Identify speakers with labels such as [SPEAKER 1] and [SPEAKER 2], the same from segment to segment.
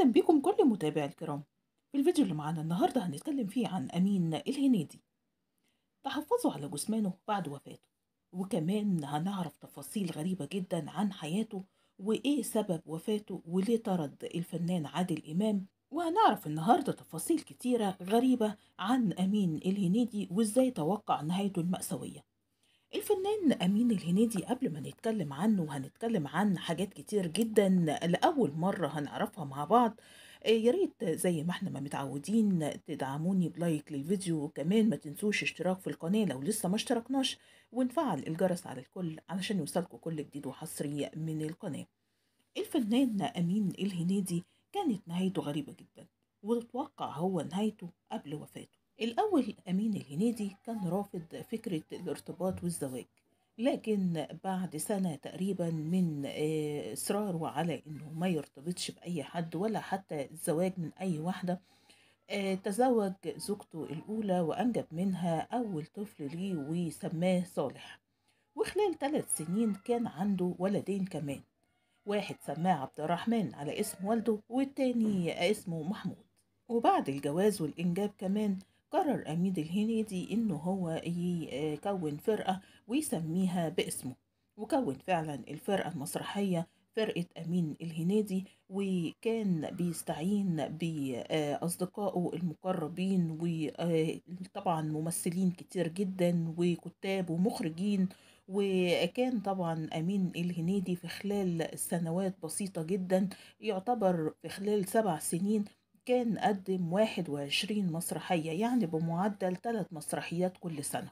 [SPEAKER 1] أهلا بكم كل متابعي الكرام في الفيديو اللي معانا النهاردة هنتكلم فيه عن أمين الهنيدي تحفظوا على جثمانه بعد وفاته وكمان هنعرف تفاصيل غريبة جدا عن حياته وإيه سبب وفاته وليه طرد الفنان عادل إمام وهنعرف النهاردة تفاصيل كتيرة غريبة عن أمين الهنيدي وإزاي توقع نهايته المأساوية الفنان أمين الهنيدي قبل ما نتكلم عنه وهنتكلم عن حاجات كتير جدا لأول مرة هنعرفها مع بعض آه، يا ريت زي ما احنا ما متعودين تدعموني بلايك للفيديو وكمان ما تنسوش اشتراك في القناة لو لسه ما اشتركناش ونفعل الجرس على الكل علشان يوصلكوا كل جديد وحصري من القناة الفنان أمين الهنيدي كانت نهايته غريبة جدا وتوقع هو نهايته قبل وفاته الأول أمين الهنيدي كان رافض فكرة الارتباط والزواج لكن بعد سنة تقريبا من آه، إصراره على إنه ما يرتبطش بأي حد ولا حتى الزواج من أي واحدة آه، تزوج زوجته الأولى وأنجب منها أول طفل ليه وسماه صالح وخلال ثلاث سنين كان عنده ولدين كمان واحد سماه عبد الرحمن على اسم والده والتاني اسمه محمود وبعد الجواز والإنجاب كمان قرر أميد الهنيدي إنه هو يكون فرقة ويسميها باسمه وكون فعلا الفرقة المسرحية فرقة أمين الهنيدي وكان بيستعين بأصدقائه المقربين وطبعا ممثلين كتير جدا وكتاب ومخرجين وكان طبعا أمين الهنيدي في خلال سنوات بسيطة جدا يعتبر في خلال سبع سنين كان قدم 21 مسرحية يعني بمعدل 3 مسرحيات كل سنة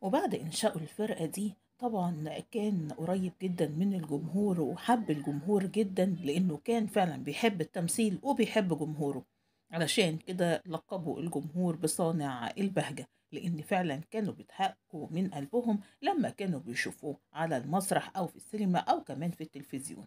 [SPEAKER 1] وبعد إنشاء الفرقة دي طبعا كان قريب جدا من الجمهور وحب الجمهور جدا لأنه كان فعلا بيحب التمثيل وبيحب جمهوره علشان كده لقبوا الجمهور بصانع البهجة لأن فعلا كانوا بيتحققوا من قلبهم لما كانوا بيشوفوه على المسرح أو في السينما أو كمان في التلفزيون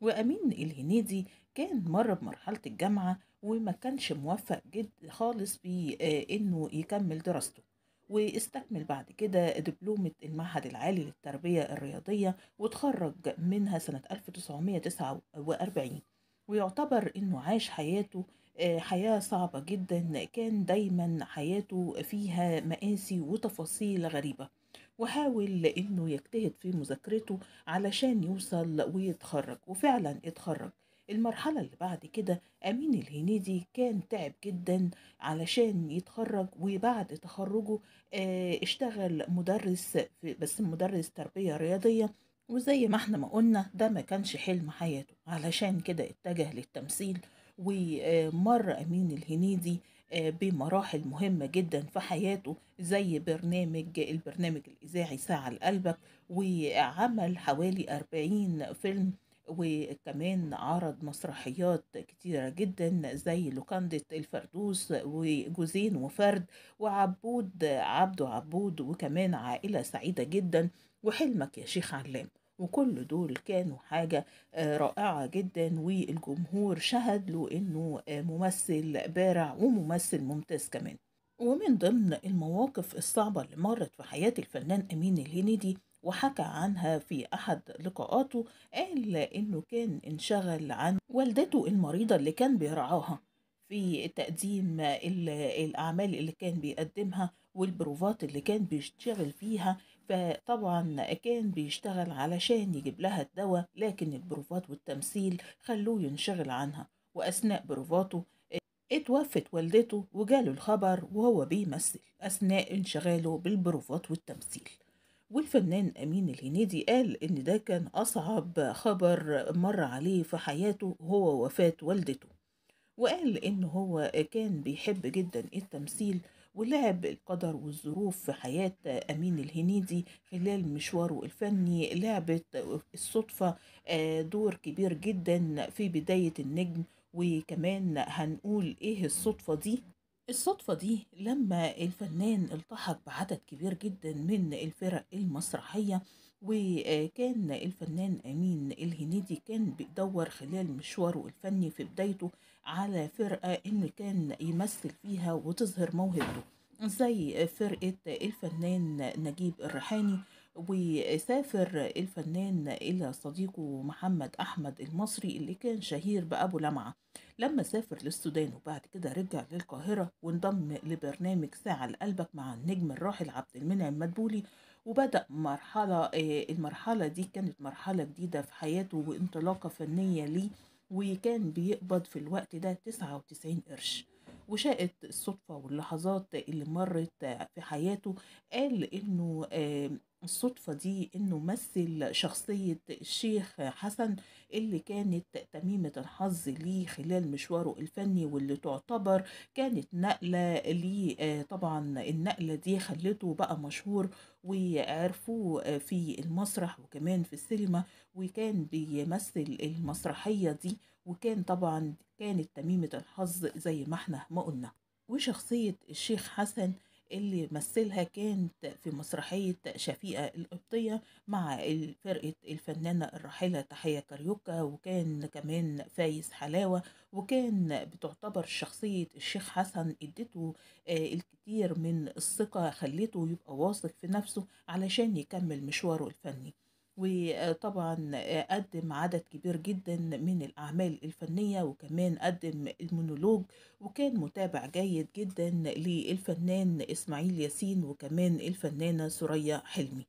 [SPEAKER 1] وأمين الهنيدي كان مر بمرحلة الجامعة وما كانش موفق جد خالص في آه، إنه يكمل دراسته واستكمل بعد كده دبلومة المعهد العالي للتربية الرياضية وتخرج منها سنة 1949 ويعتبر إنه عاش حياته آه، حياة صعبة جدا كان دايما حياته فيها مآسي وتفاصيل غريبة وحاول إنه يجتهد في مذاكرته علشان يوصل ويتخرج وفعلا اتخرج المرحلة اللي بعد كده أمين الهنيدي كان تعب جدا علشان يتخرج وبعد تخرجه آه، اشتغل مدرس بس مدرس تربية رياضية وزي ما احنا ما قلنا ده ما كانش حلم حياته علشان كده اتجه للتمثيل ومر أمين الهنيدي آه، بمراحل مهمة جدا في حياته زي برنامج البرنامج الإذاعي ساعة لقلبك وعمل حوالي أربعين فيلم وكمان عرض مسرحيات كتيرة جدا زي لوكاندة الفردوس وجوزين وفرد وعبود عبده عبود وكمان عائلة سعيدة جدا وحلمك يا شيخ علام وكل دول كانوا حاجة آه، رائعة جدا والجمهور شهد له أنه آه، ممثل بارع وممثل ممتاز كمان ومن ضمن المواقف الصعبة اللي مرت في حياة الفنان أمين الهنيدي وحكى عنها في أحد لقاءاته قال إنه كان انشغل عن والدته المريضة اللي كان بيرعاها في تقديم الأعمال اللي كان بيقدمها والبروفات اللي كان بيشتغل فيها فطبعا كان بيشتغل علشان يجيب لها الدواء لكن البروفات والتمثيل خلوه ينشغل عنها وأثناء بروفاته اتوفت والدته وجاله الخبر وهو بيمثل أثناء انشغاله بالبروفات والتمثيل والفنان أمين الهنيدي قال إن ده كان أصعب خبر مر عليه في حياته هو وفاة والدته وقال إن هو كان بيحب جدا التمثيل ولعب القدر والظروف في حياة أمين الهنيدي خلال مشواره الفني لعبت الصدفة آه، دور كبير جدا في بداية النجم وكمان هنقول إيه الصدفة دي الصدفة دي لما الفنان التحق بعدد كبير جدا من الفرق المسرحية وكان الفنان أمين الهنيدي كان بيدور خلال مشواره الفني في بدايته على فرقة إنه كان يمثل فيها وتظهر موهبته زي فرقة الفنان نجيب الريحاني وسافر الفنان إلى صديقه محمد أحمد المصري اللي كان شهير بأبو لمعة لما سافر للسودان وبعد كده رجع للقاهرة وانضم لبرنامج ساعة لقلبك مع النجم الراحل عبد المنعم مدبولي وبدأ مرحلة آه، المرحلة دي كانت مرحلة جديدة في حياته وانطلاقة فنية ليه وكان بيقبض في الوقت ده تسعة وتسعين قرش وشاءت الصدفة واللحظات اللي مرت في حياته قال إنه الصدفة دي إنه مثل شخصية الشيخ حسن اللي كانت تميمة الحظ ليه خلال مشواره الفني واللي تعتبر كانت نقلة ليه آه، طبعا النقلة دي خلته بقى مشهور وعرفوه آه، في المسرح وكمان في السينما وكان بيمثل المسرحية دي وكان طبعا كانت تميمة الحظ زي ما احنا ما قلنا وشخصية الشيخ حسن اللي مثلها كانت في مسرحية شفيقة القبطية مع فرقة الفنانة الراحلة تحية كاريوكا وكان كمان فايز حلاوة وكان بتعتبر شخصية الشيخ حسن ادته آه، الكتير من الثقة خليته يبقى واثق في نفسه علشان يكمل مشواره الفني وطبعا قدم عدد كبير جدا من الأعمال الفنية وكمان قدم المونولوج وكان متابع جيد جدا للفنان إسماعيل ياسين وكمان الفنانة سوريا حلمي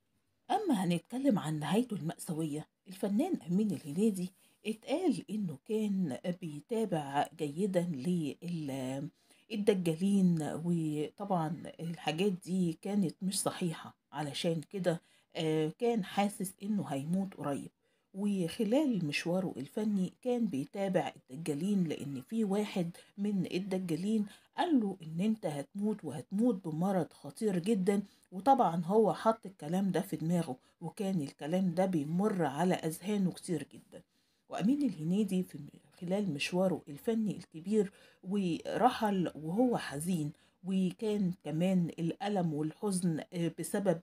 [SPEAKER 1] أما هنتكلم عن نهايته المأساوية الفنان أمين الهنادي اتقال إنه كان بيتابع جيدا لل الدجالين وطبعا الحاجات دي كانت مش صحيحة علشان كده آه، كان حاسس إنه هيموت قريب وخلال مشواره الفني كان بيتابع الدجالين لأن في واحد من الدجالين قال له إن أنت هتموت وهتموت بمرض خطير جدا وطبعا هو حط الكلام ده في دماغه وكان الكلام ده بيمر على أذهانه كتير جدا وأمين الهنيدي في خلال مشواره الفني الكبير ورحل وهو حزين وكان كمان الألم والحزن آه، بسبب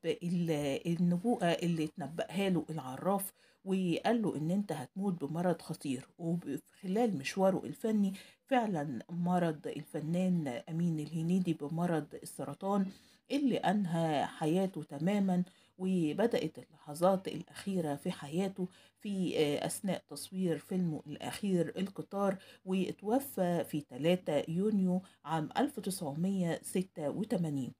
[SPEAKER 1] النبوءة اللي تنبأها له العراف وقال له ان انت هتموت بمرض خطير وخلال مشواره الفني فعلا مرض الفنان امين الهنيدي بمرض السرطان اللي انهى حياته تماما وبدأت اللحظات الأخيرة في حياته في آه، أثناء تصوير فيلمه الأخير القطار وتوفى في 3 يونيو عام 1986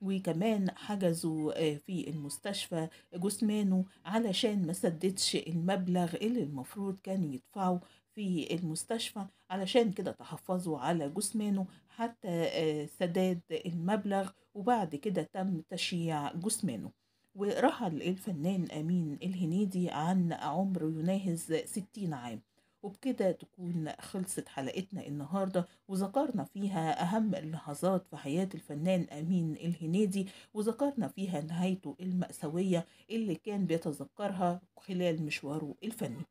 [SPEAKER 1] وكمان حجزوا آه، في المستشفى جثمانه علشان ما سددش المبلغ اللي المفروض كان يدفعه في المستشفى علشان كده تحفظوا على جثمانه حتى آه، سداد المبلغ وبعد كده تم تشييع جثمانه ورحل الفنان أمين الهنيدي عن عمر يناهز ستين عام وبكده تكون خلصت حلقتنا النهاردة وذكرنا فيها أهم اللحظات في حياة الفنان أمين الهنيدي وذكرنا فيها نهايته المأساوية اللي كان بيتذكرها خلال مشواره الفني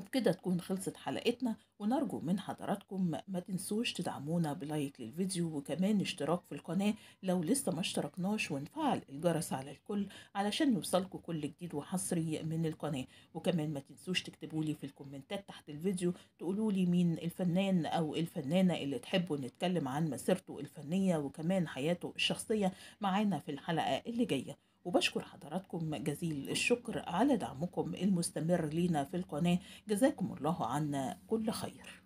[SPEAKER 1] وبكده تكون خلصت حلقتنا ونرجو من حضراتكم ما تنسوش تدعمونا بلايك للفيديو وكمان اشتراك في القناة لو لسه ما اشتركناش ونفعل الجرس على الكل علشان يوصلكم كل جديد وحصري من القناة وكمان ما تنسوش تكتبولي في الكومنتات تحت الفيديو تقولولي مين الفنان او الفنانة اللي تحبوا نتكلم عن مسيرته الفنية وكمان حياته الشخصية معانا في الحلقة اللي جاية وبشكر حضراتكم جزيل الشكر على دعمكم المستمر لينا في القناة جزاكم الله عنا كل خير